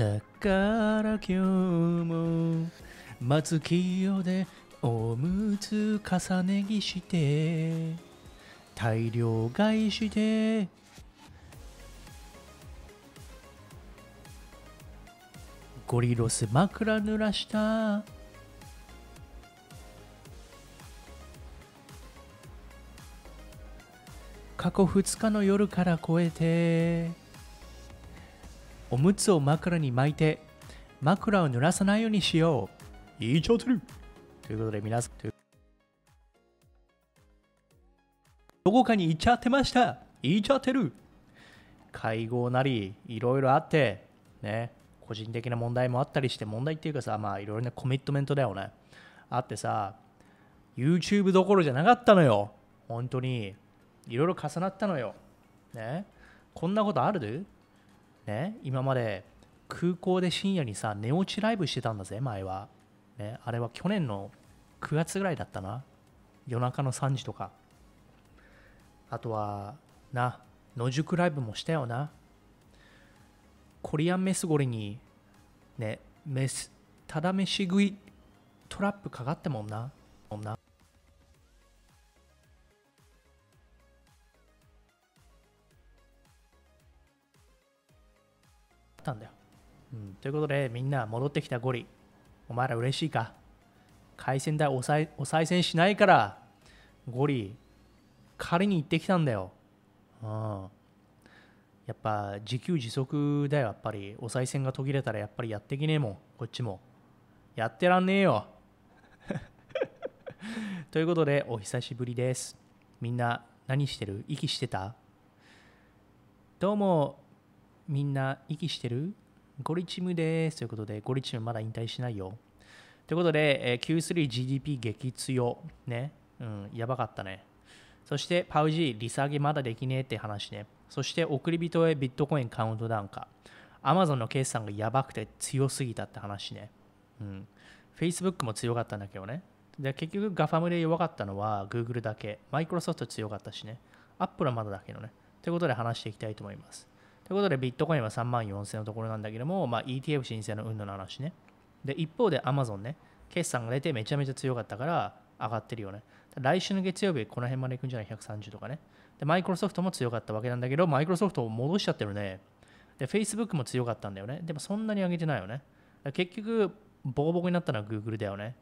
だから今日も松清でおむつ重ね着して大量買いしてゴリロス枕濡らした過去2日の夜から超えておむつを枕に巻いて枕を濡らさないようにしよういいてるということで皆さんどこかに行っちゃってましたいいちゃってる会合なりいろいろあってね個人的な問題もあったりして問題っていうかさまあいろいろなコミットメントだよねあってさ YouTube どころじゃなかったのよ本当にいろいろ重なったのよねこんなことあるね、今まで空港で深夜にさ寝落ちライブしてたんだぜ前は、ね、あれは去年の9月ぐらいだったな夜中の3時とかあとはな野宿ライブもしたよなコリアンメスゴリにねメスただ飯食いトラップかかってもんなもんなったんだよ、うん、ということでみんな戻ってきたゴリお前ら嬉しいか海鮮代おさいお賽銭しないからゴリ借りに行ってきたんだよ、うん、やっぱ自給自足だよやっぱりお賽銭が途切れたらやっぱりやってきねえもんこっちもやってらんねえよ ということでお久しぶりですみんな何してる息してたどうもみんな息してるゴリチムです。ということで、ゴリチムまだ引退しないよ。ということで、えー、Q3GDP 激強。ね。うん、やばかったね。そして、パウジー、利下げまだできねえって話ね。そして、送り人へビットコインカウントダウンか。アマゾンの決算がやばくて強すぎたって話ね。うん。Facebook も強かったんだけどね。で結局、ガファムで弱かったのは Google だけ。Microsoft 強かったしね。Apple はまだだけどね。ということで話していきたいと思います。ということで、ビットコインは3万4000のところなんだけども、まあ、ETF 申請の運動の話ね。で、一方で Amazon ね、決算が出てめちゃめちゃ強かったから上がってるよね。来週の月曜日、この辺まで行くんじゃない ?130 とかね。で、マイクロソフトも強かったわけなんだけど、マイクロソフトを戻しちゃってるね。で、Facebook も強かったんだよね。でもそんなに上げてないよね。結局、ボコボコになったのは Google だよね。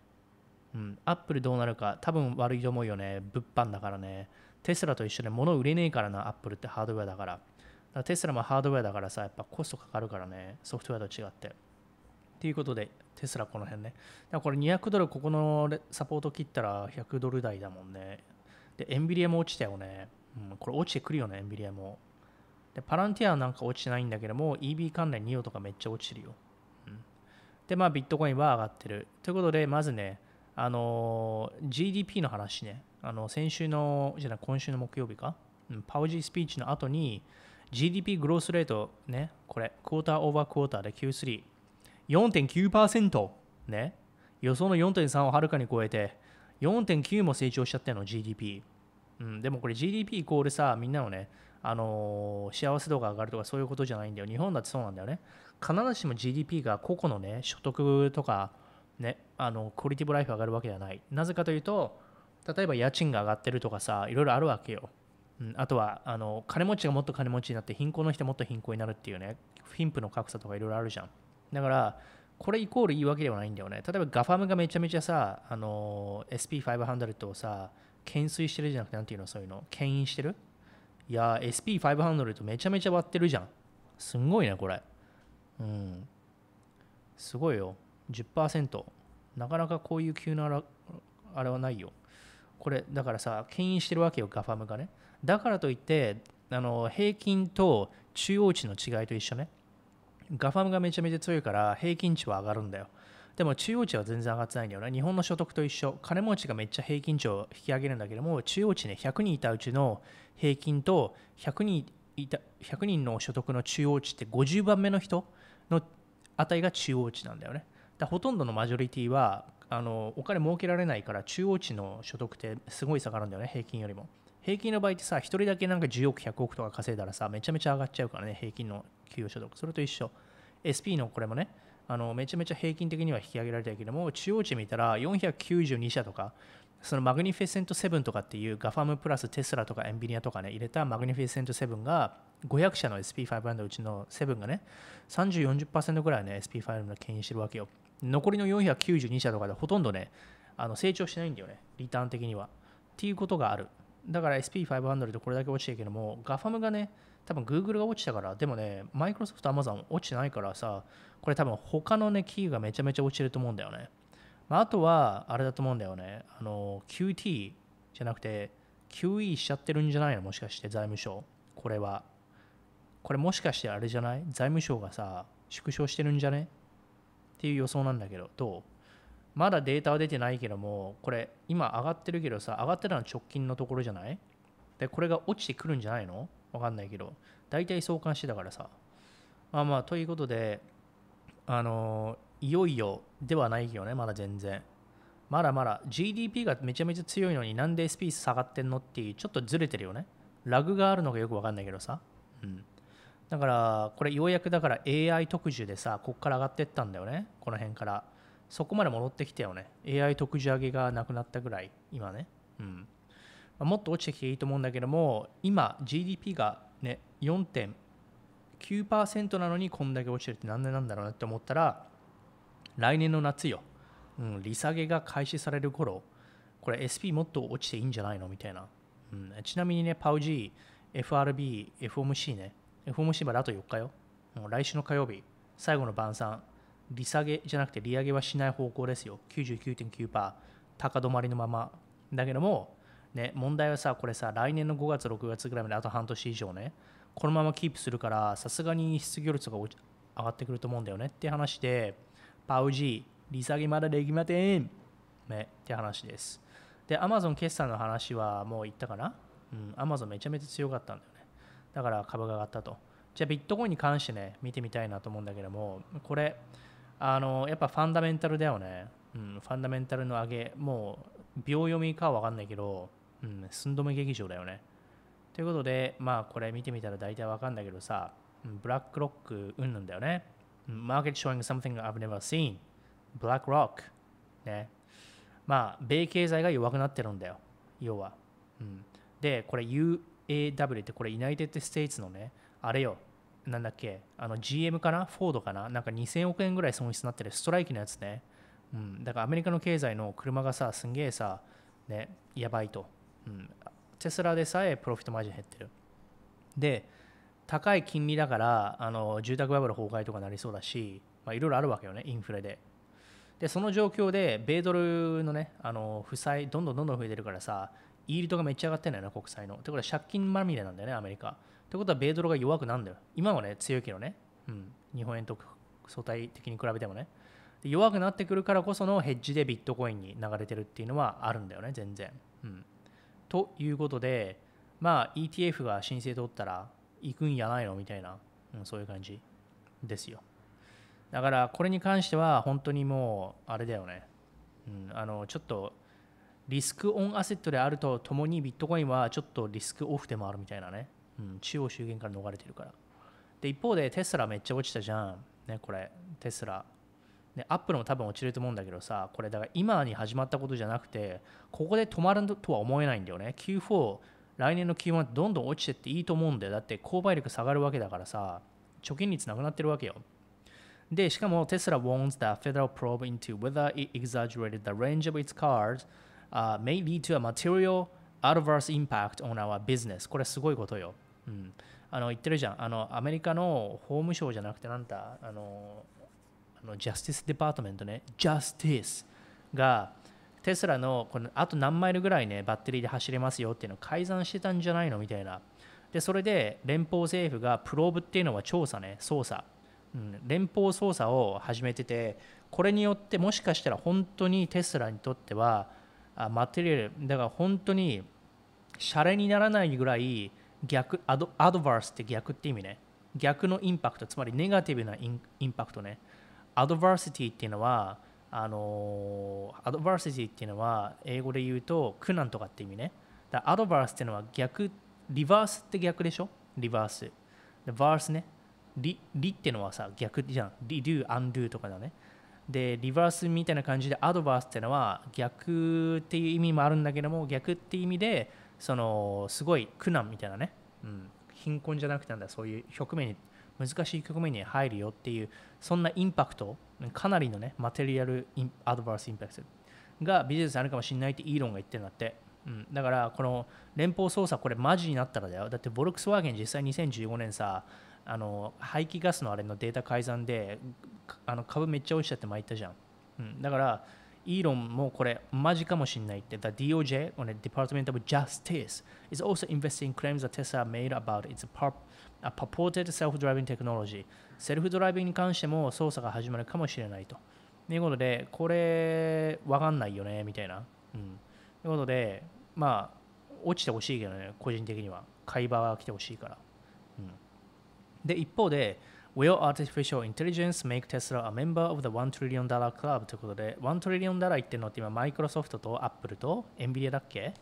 うん、Apple どうなるか、多分悪いと思うよね。物販だからね。テスラと一緒で物売れねえからな、アップルってハードウェアだから。らテスラもハードウェアだからさ、やっぱコストかかるからね、ソフトウェアと違って。ということで、テスラこの辺ね。だからこれ200ドル、ここのサポート切ったら100ドル台だもんね。で、エンビリアも落ちたよね。うん、これ落ちてくるよね、エンビリアも。で、パランティアなんか落ちてないんだけども、EB 関連2オとかめっちゃ落ちてるよ。うん、で、まあ、ビットコインは上がってる。ということで、まずね、あの、GDP の話ね。あの、先週の、じゃない、今週の木曜日か。うん、パウジースピーチの後に、GDP グロースレート、ね、これ、クォーターオーバークォーターで Q3、4.9%、ね、予想の4.3をはるかに超えて、4.9も成長しちゃったの、GDP。うん、でもこれ GDP イコールさ、みんなのね、あのー、幸せ度が上がるとかそういうことじゃないんだよ。日本だってそうなんだよね。必ずしも GDP が個々のね、所得とか、ね、あの、クオリティブライフ上がるわけではない。なぜかというと、例えば家賃が上がってるとかさ、いろいろあるわけよ。うん、あとはあの金持ちがもっと金持ちになって貧困の人もっと貧困になるっていうね貧富の格差とかいろいろあるじゃんだからこれイコールいいわけではないんだよね例えばガファムがめちゃめちゃさあの SP500 をさ懸垂してるじゃなくて何ていうのそういうの牽引してるいや SP500 とめちゃめちゃ割ってるじゃんすんごいねこれうんすごいよ10%なかなかこういう急なあれはないよこれだからさ牽引してるわけよガファムがねだからといってあの平均と中央値の違いと一緒ねガファムがめちゃめちゃ強いから平均値は上がるんだよでも中央値は全然上がってないんだよね。日本の所得と一緒。金持ちがめっちゃ平均値を引き上げるんだけども、中央値ね、100人いたうちの平均と100人いた、100人の所得の中央値って50番目の人の値が中央値なんだよね。だほとんどのマジョリティはあのお金儲けられないから中央値の所得ってすごい下がるんだよね、平均よりも。平均の場合ってさ1人だけなんか10億100億とか稼いだらさめちゃめちゃ上がっちゃうからね平均の給与所得それと一緒 SP のこれもねあのめちゃめちゃ平均的には引き上げられたけども中央値見たら492社とかそのマグニフィセント7とかっていうガファムプラステスラとかエンビニアとかね入れたマグニフィセント7が500社の s p 5ランドうちの7がね3040%ぐらいね SP500 の牽引してるわけよ残りの492社とかでほとんどねあの成長しないんだよねリターン的にはっていうことがあるだから SP500 でこれだけ落ちてるけども GAFAM がね多分 Google が落ちたからでもねマイクロソフト Amazon 落ちてないからさこれ多分他のねキーがめちゃめちゃ落ちると思うんだよね、まあ、あとはあれだと思うんだよねあの QT じゃなくて QE しちゃってるんじゃないのもしかして財務省これはこれもしかしてあれじゃない財務省がさ縮小してるんじゃねっていう予想なんだけどどうまだデータは出てないけどもこれ今上がってるけどさ上がってたの直近のところじゃないでこれが落ちてくるんじゃないのわかんないけど大体相関してたからさまあまあということであのいよいよではないよねまだ全然まだまだ GDP がめちゃめちゃ強いのになんで SP 下がってんのっていうちょっとずれてるよねラグがあるのがよくわかんないけどさうんだからこれようやくだから AI 特需でさこっから上がってったんだよねこの辺からそこまで戻ってきたよね AI 特需上げがなくなったぐらい今ね、うんまあ、もっと落ちてきていいと思うんだけども今 GDP がね4.9%なのにこんだけ落ちてるって何でなんだろうなって思ったら来年の夏よ、うん、利下げが開始される頃これ SP もっと落ちていいんじゃないのみたいな、うん、ちなみにねパウジー FRB、FOMC ね FOMC まであと4日よ、う来週の火曜日最後の晩餐利下げじゃなくて利上げはしない方向ですよ99.9%高止まりのままだけども、ね、問題はさこれさ来年の5月6月ぐらいまであと半年以上ねこのままキープするからさすがに失業率が上がってくると思うんだよねって話でパウジー利下げまだできませんねって話ですでアマゾン決算の話はもう言ったかなうんアマゾンめちゃめちゃ強かったんだよねだから株が上がったとじゃあビットコインに関してね見てみたいなと思うんだけどもこれあのやっぱファンダメンタルだよね、うん、ファンダメンタルの上げもう秒読みかは分かんないけど、うん、寸止め劇場だよねということでまあこれ見てみたら大体分かんないけどさブラックロックうんなんだよねマーケット showing something I've never seen ブラックロックねまあ米経済が弱くなってるんだよ要は、うん、でこれ UAW ってこれユナイテッド・ステイツのねあれよなんだっけあの GM かなフォードかななんか2000億円ぐらい損失になってるストライキのやつね、うん、だからアメリカの経済の車がさすんげえさねやばいと、うん、テスラでさえプロフィットマージン減ってるで高い金利だからあの住宅バブル崩壊とかなりそうだしいろいろあるわけよねインフレででその状況で米ドルのねあの負債どんどんどんどん増えてるからさイールドがめっちゃ上がってんだよな国債のってことは借金まみれなんだよねアメリカってことは米ドルが弱くなんだよ今はね強いけどね、うん、日本円と相対的に比べてもね弱くなってくるからこそのヘッジでビットコインに流れてるっていうのはあるんだよね全然、うん、ということでまあ ETF が申請通ったら行くんやないのみたいな、うん、そういう感じですよだからこれに関しては本当にもうあれだよね、うん、あのちょっとリスクオンアセットであるとともにビットコインはちょっとリスクオフでもあるみたいなねうん、中央集権から逃れてるからで一方でテスラめっちゃ落ちたじゃんねこれテスラでアップルも多分落ちると思うんだけどさこれだから今に始まったことじゃなくてここで止まるとは思えないんだよね Q4 来年の Q1 ってどんどん落ちてっていいと思うんだよだって購買力下がるわけだからさ貯金率なくなってるわけよでしかもテスラ warns that federal probe into whether it exaggerated the range of its cars、uh, may lead to a material adverse impact on our business これすごいことようん、あの言ってるじゃんあのアメリカの法務省じゃなくてなんだあのあのジャスティスデパートメントねジャスティスがテスラのこのあと何マイルぐらいねバッテリーで走れますよっていうのを改ざんしてたんじゃないのみたいなでそれで連邦政府がプローブっていうのは調査ね捜査、うん、連邦捜査を始めててこれによってもしかしたら本当にテスラにとってはあマテリアルだから本当にシャレにならないぐらい逆アドアドバースって逆って意味ね逆のインパクトつまりネガティブなインパクトねアドバーシティっていうのはあのアドバーシティっていうのは英語で言うと苦難とかって意味ねだアドバースっていうのは逆リバースって逆でしょリバースでバースねリリっていうのはさ逆じゃんリドゥアンドゥとかだねでリバースみたいな感じでアドバースっていうのは逆っていう意味もあるんだけども逆っていう意味でそのすごい苦難みたいなね、うん、貧困じゃなくてなんだそういう局面に難しい局面に入るよっていうそんなインパクトかなりのねマテリアルアドバースインパクトがビジネスにあるかもしれないってイーロンが言ってるんだって、うん、だからこの連邦捜査これマジになったらだよだってボルクスワーゲン実際2015年さあの排気ガスのあれのデータ改ざんであの株めっちゃ落ちちゃって参ったじゃん、うん、だからイーロンもこれマジかもしれないって。The DOJ, or Department of Justice, is also i n v e s t i n g claims that Tesla made about its a purported self-driving technology. セルフドライビングに関しても捜査が始まるかもしれないと。ということで、これ、わかんないよね、みたいな。うん。ということで、まあ、落ちてほしいけどね、個人的には。買い場は来てほしいから。うん。で、一方で、Will artificial intelligence make Tesla a member of the $1 trillion club? ということで、1 trillion d o l ってのって今、マイクロソフトとアップルと NVIDIA だっけ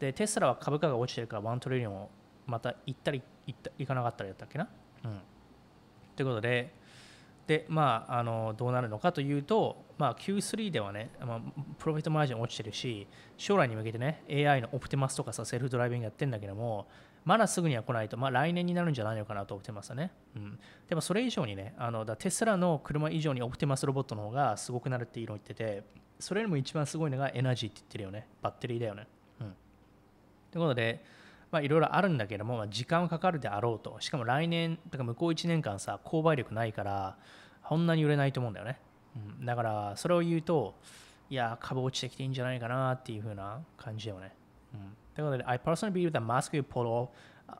で、テスラは株価が落ちてるから1 trillion をまた行ったり行った行かなかったりだったっけな。うん、ということで、でまあ、あのどうなるのかというと、まあ、Q3 ではね、まあ、プロフィットマージン落ちてるし、将来に向けてね、AI のオプティマスとかさ、セルフドライビングやってるんだけども、まだすぐには来ないと、まあ、来年になるんじゃないのかなと、オプティマスはね。うん、でもそれ以上にね、あのだテスラの車以上にオプティマスロボットの方がすごくなるって色言ってて、それよりも一番すごいのがエナジーって言ってるよね、バッテリーだよね。うん、ということで、まあ、いろいろあるんだけども、まあ、時間はかかるであろうと、しかも来年、とか向こう1年間さ、購買力ないから、こんなに売れないと思うんだよね。うん、だから、それを言うと、いや、株落ちてきていいんじゃないかなっていう風な感じだよね。うんということで、I personally believe that Musk will pull off,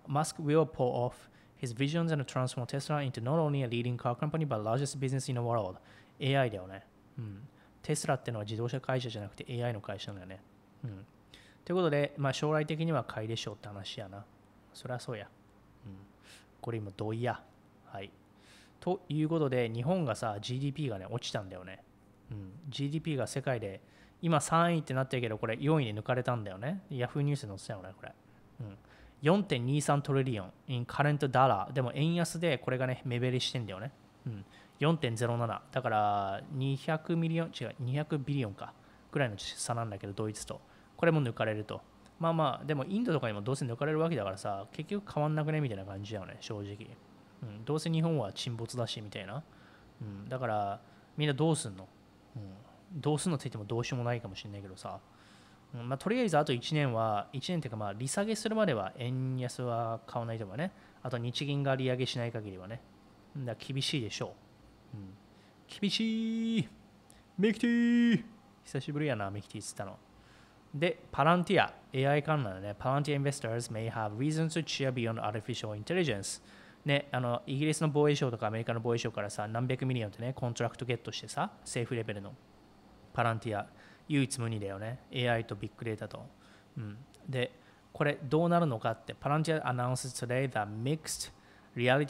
Musk will pull off his visions and transform Tesla into not only a leading car company but largest business in the world. AI だよね。うん。テスラってのは自動車会社じゃなくて AI の会社なんだよね。うん。ということで、まあ、将来的には買いでしょうって話やな。そりゃそうや。うん。これ今、同意や。はい。ということで、日本がさ、GDP がね、落ちたんだよね。うん。GDP が世界で今3位ってなってるけどこれ4位で抜かれたんだよねヤフーニュースに載せたよねこれ、うん、4.23トリリオン in current dollar でも円安でこれがね目減りしてんだよね、うん、4.07だから200ミリオン違う200ビリオンかぐらいの差なんだけどドイツとこれも抜かれるとまあまあでもインドとかにもどうせ抜かれるわけだからさ結局変わんなくねみたいな感じだよね正直、うん、どうせ日本は沈没だしみたいな、うん、だからみんなどうすんの、うん、どうするのついてもどうしようもないかもしれないけどさ、まあ、とりあえずあと1年は1年っていうかまあ利下げするまでは円安は買わないとかねあと日銀が利上げしない限りはねだ厳しいでしょう、うん、厳しいミキティ久しぶりやなミキティっつったので、パランティア、AI 関連ね、パランティア investors may have reason to cheer beyond artificial intelligence。ね、あのイギリスの防衛省とかアメリカの防衛省からさ、何百ミリオンってね、コントラクトゲットしてさ、政府レベルの。パランティア唯一無二だよね AI とビッグデータと、うん、でこれどうなるのかってパランティアアナウンス n c e s today t h a mixed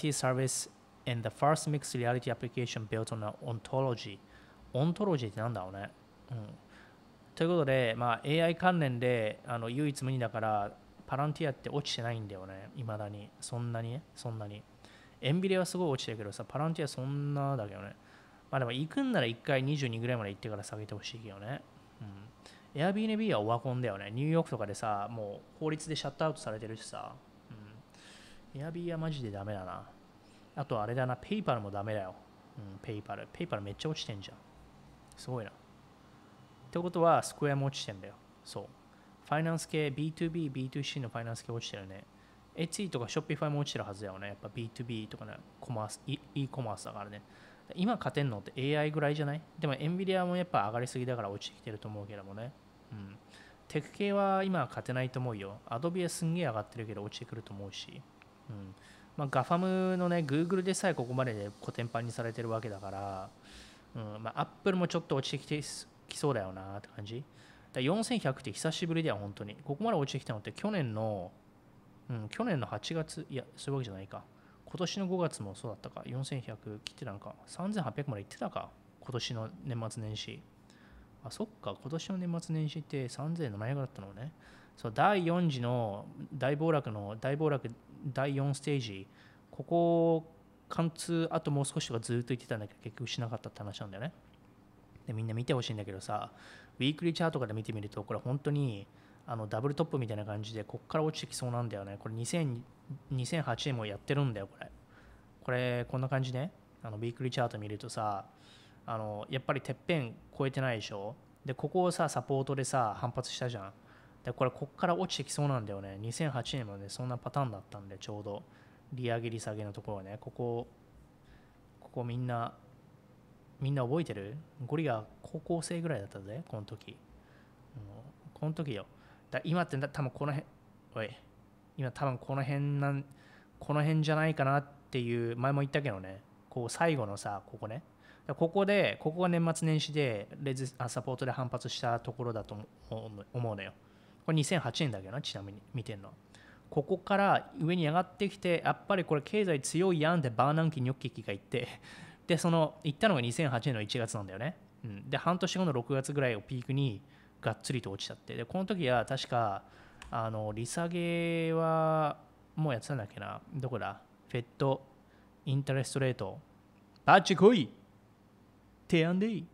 reality service and the first mixed reality application built on an ontology o n t o l o ってなんだろうね、うん、ということで、まあ、AI 関連であの唯一無二だからパランティアって落ちてないんだよねいまだにそんなにそんなにエンビレはすごい落ちてるけどさパランティアそんなだけどねまあでも行くんなら1回22ぐらいまで行ってから下げてほしいけどね。うん。Airbnb はオワコンだよね。ニューヨークとかでさ、もう法律でシャットアウトされてるしさ。うん。Airb はマジでダメだな。あとあれだな、PayPal もダメだよ。うん、PayPal。PayPal めっちゃ落ちてんじゃん。すごいな。ってことは、スクエアも落ちてんだよ。そう。ファイナンス系、B2B、B2C のファイナンス系落ちてるね。Etsy とか Shopify も落ちてるはずだよね。やっぱ B2B とかね、コマース、e, e コマースだからね。今勝てんのって AI ぐらいじゃないでもエンビリアもやっぱ上がりすぎだから落ちてきてると思うけどもね。うん。テク系は今勝てないと思うよ。アドビはすんげえ上がってるけど落ちてくると思うし。うん。まあ、ガファムのね、Google でさえここまででコテンパンにされてるわけだから、うん。まあ、Apple もちょっと落ちてきてきそうだよなって感じ。4100って久しぶりだよ、本当に。ここまで落ちてきたのって去年の、うん、去年の8月、いや、そういうわけじゃないか。今年の5月もそうだったか4100切ってたのか3800までいってたか今年の年末年始あそっか今年の年末年始って3700だったのねそう第4次の大暴落の大暴落第4ステージここ貫通あともう少しとかずっと言ってたんだけど結局しなかったって話なんだよねでみんな見てほしいんだけどさウィークリーチャートから見てみるとこれ本当にあのダブルトップみたいな感じでここから落ちてきそうなんだよねこれ2008年もやってるんだよこれこれこんな感じねあのウィークリーチャート見るとさあのやっぱりてっぺん超えてないでしょでここをさサポートでさ反発したじゃんでこれここから落ちてきそうなんだよね2008年もね、そんなパターンだったんでちょうど利上げ利下げのところねここここみんなみんな覚えてるゴリが高校生ぐらいだったぜこの時、うん、この時よだ今って多分この辺おい今多分この辺なんこの辺じゃないかなっていう前も言ったけどねこう最後のさここねここでここが年末年始でレジサポートで反発したところだと思うのよこれ2008年だけどなちなみに見てんのここから上に上がってきてやっぱりこれ経済強いやんってバーナンキニョッキキが言ってでその行ったのが2008年の1月なんだよね、うん、で半年後の6月ぐらいをピークにがっつりと落ちちゃってでこの時は確かあの利下げはもうやってたんだっけなどこだフェットインタレストレートパッチ来い提案でいい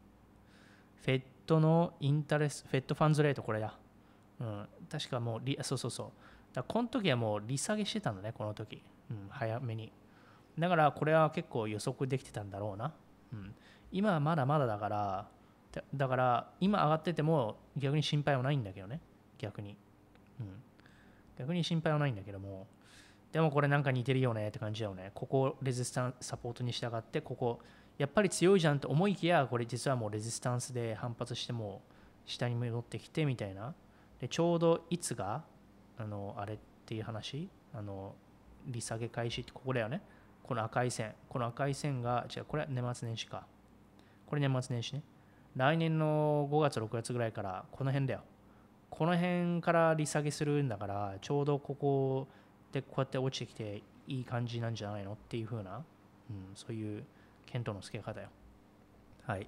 フェットのインタレスフェットファンズレートこれだ、うん、確かもうそうそうそうだこの時はもう利下げしてたんだねこの時、うん、早めにだからこれは結構予測できてたんだろうな、うん、今はまだまだだからだだから今上がってても逆に心配はないんだけどね逆に、うん、逆に心配はないんだけどもでもこれなんか似てるよねって感じだよねここレジスタンスサポートに従ってここやっぱり強いじゃんと思いきやこれ実はもうレジスタンスで反発しても下に戻ってきてみたいなでちょうどいつがあのあれっていう話あの利下げ開始ってここだよねこの赤い線この赤い線が違うこれは年末年始かこれ年末年始ね来年の5月6月ぐらいからこの辺だよこの辺から利下げするんだからちょうどここでこうやって落ちてきていい感じなんじゃないのっていう風な、うん、そういう検討の付け方よ。はい、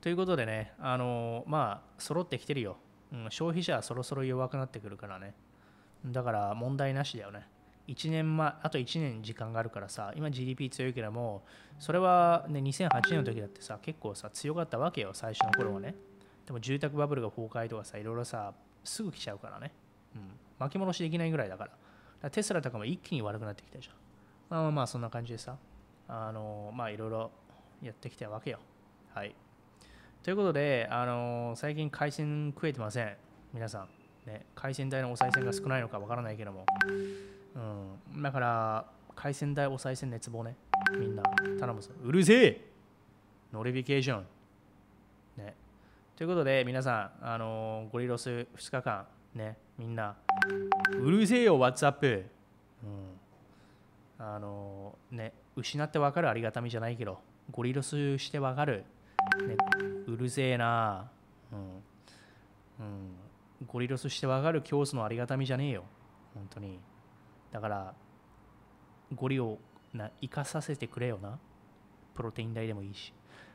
ということでね、あのまあ、揃ってきてるよ、うん。消費者はそろそろ弱くなってくるからね。だから問題なしだよね。1年前あと1年時間があるからさ今 GDP 強いけどもそれは、ね、2008年の時だってさ結構さ強かったわけよ最初の頃はねでも住宅バブルが崩壊とかさいろいろさすぐ来ちゃうからね、うん、巻き戻しできないぐらいだからからテスラとかも一気に悪くなってきたじゃんまあまあまあそんな感じでさあのまあいろいろやってきたわけよはいということで、あの最近海鮮食えてません皆さんね海鮮代のお賽銭が少ないのかわからないけどもうん、だから海鮮代お賽銭熱望ねみんな頼むぞうるせえノリフィケーションねということで皆さん、あのー、ゴリロス2日間ねみんなうるせえよ WhatsApp、うん、あのー、ね失ってわかるありがたみじゃないけどゴリロスしてわかる、ね、うるせえなうん、うん、ゴリロスしてわかる教祖のありがたみじゃねえよ本当に。だからゴリをな生かさせてくれよなプロテイン代でもいいし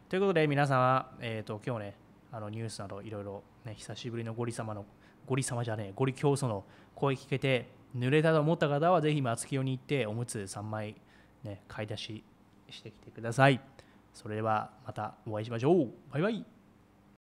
ということで皆さんは、えーと、と今日ねあのニュースなどいろいろ、ね、久しぶりのゴリ様のゴリ様じゃねえゴリ競争の声聞けて濡れたと思った方はぜひ松清に行っておむつ3枚、ね、買い出ししてきてくださいそれではまたお会いしましょうバイバイ